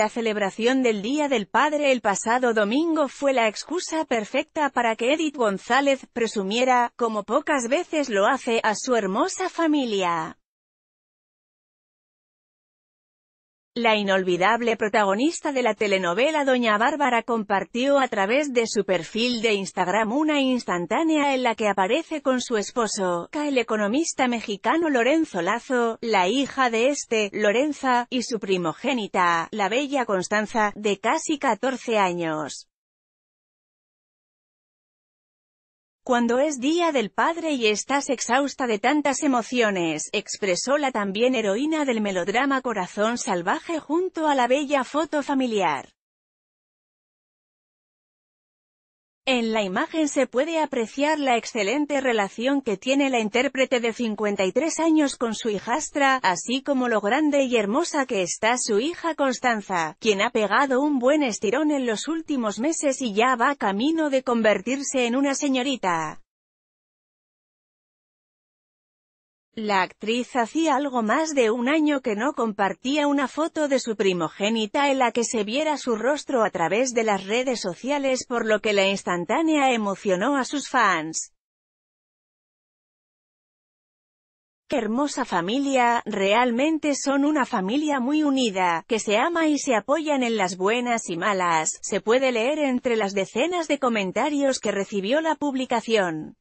La celebración del Día del Padre el pasado domingo fue la excusa perfecta para que Edith González presumiera, como pocas veces lo hace, a su hermosa familia. La inolvidable protagonista de la telenovela Doña Bárbara compartió a través de su perfil de Instagram una instantánea en la que aparece con su esposo, el economista mexicano Lorenzo Lazo, la hija de este, Lorenza, y su primogénita, la bella Constanza, de casi 14 años. cuando es Día del Padre y estás exhausta de tantas emociones, expresó la también heroína del melodrama Corazón Salvaje junto a la bella foto familiar. En la imagen se puede apreciar la excelente relación que tiene la intérprete de 53 años con su hijastra, así como lo grande y hermosa que está su hija Constanza, quien ha pegado un buen estirón en los últimos meses y ya va camino de convertirse en una señorita. La actriz hacía algo más de un año que no compartía una foto de su primogénita en la que se viera su rostro a través de las redes sociales por lo que la instantánea emocionó a sus fans. Qué hermosa familia, realmente son una familia muy unida, que se ama y se apoyan en las buenas y malas, se puede leer entre las decenas de comentarios que recibió la publicación.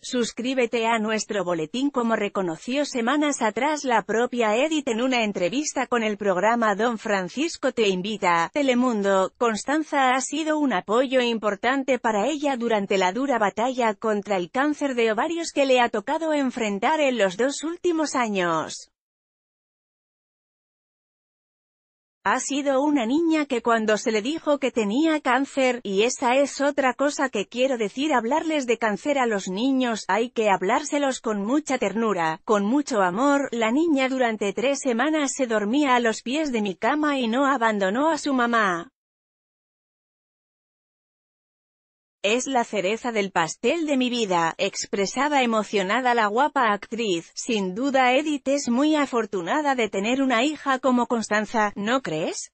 Suscríbete a nuestro boletín como reconoció semanas atrás la propia Edith en una entrevista con el programa Don Francisco Te Invita, Telemundo, Constanza ha sido un apoyo importante para ella durante la dura batalla contra el cáncer de ovarios que le ha tocado enfrentar en los dos últimos años. Ha sido una niña que cuando se le dijo que tenía cáncer, y esa es otra cosa que quiero decir hablarles de cáncer a los niños, hay que hablárselos con mucha ternura, con mucho amor, la niña durante tres semanas se dormía a los pies de mi cama y no abandonó a su mamá. Es la cereza del pastel de mi vida, expresaba emocionada la guapa actriz. Sin duda Edith es muy afortunada de tener una hija como Constanza, ¿no crees?